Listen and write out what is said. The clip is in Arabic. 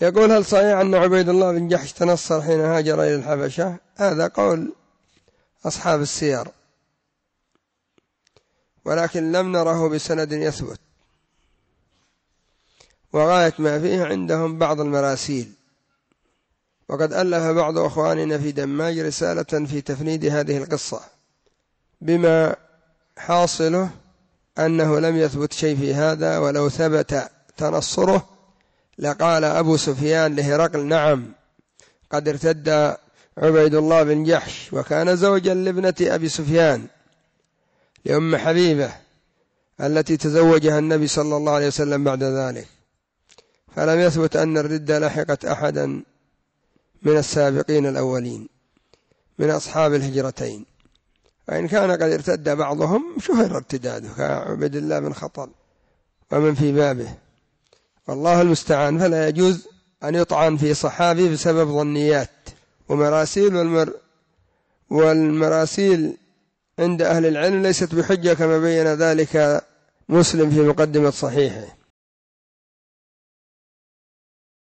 يقول هل صحيح أن عبيد الله بن جحش تنصر حين هاجر إلى الحبشة هذا قول أصحاب السير ولكن لم نره بسند يثبت وغاية ما فيه عندهم بعض المراسيل وقد ألف بعض أخواننا في دماج رسالة في تفنيد هذه القصة بما حاصله أنه لم يثبت شيء في هذا ولو ثبت تنصره لقال أبو سفيان لهرقل نعم قد ارتد عبيد الله بن جحش وكان زوجا لابنة أبي سفيان لأم حبيبة التي تزوجها النبي صلى الله عليه وسلم بعد ذلك فلم يثبت أن الردة لحقت أحدا من السابقين الأولين من أصحاب الهجرتين وإن كان قد ارتد بعضهم شهر ارتداده كعبد الله بن خطل ومن في بابه والله المستعان فلا يجوز أن يطعن في صحابي بسبب ظنيات ومراسيل والمر والمراسيل عند أهل العلم ليست بحجة كما بين ذلك مسلم في مقدمة صحيحه